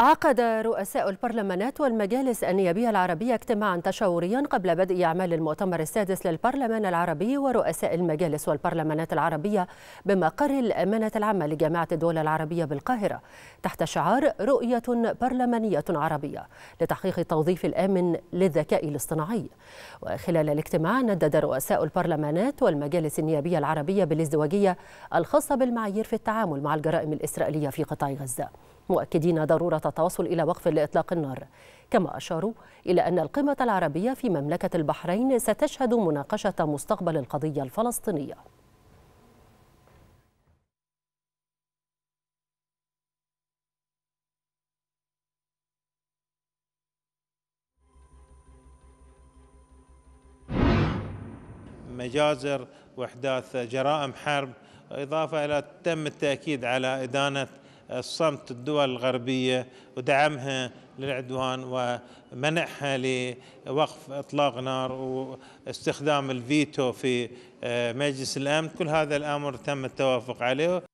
عقد رؤساء البرلمانات والمجالس النيابية العربية اجتماعا تشاوريا قبل بدء أعمال المؤتمر السادس للبرلمان العربي ورؤساء المجالس والبرلمانات العربية بمقر الأمانة العامة لجامعة الدول العربية بالقاهرة تحت شعار رؤية برلمانية عربية لتحقيق التوظيف الآمن للذكاء الاصطناعي وخلال الاجتماع ندد رؤساء البرلمانات والمجالس النيابية العربية بالازدواجية الخاصة بالمعايير في التعامل مع الجرائم الإسرائيلية في قطاع غزة مؤكدين ضرورة التوصل إلى وقف لإطلاق النار كما أشاروا إلى أن القمة العربية في مملكة البحرين ستشهد مناقشة مستقبل القضية الفلسطينية مجازر واحداث جرائم حرب اضافه الى تم التاكيد على ادانه صمت الدول الغربية ودعمها للعدوان ومنعها لوقف إطلاق نار واستخدام الفيتو في آه، مجلس الأمن كل هذا الأمر تم التوافق عليه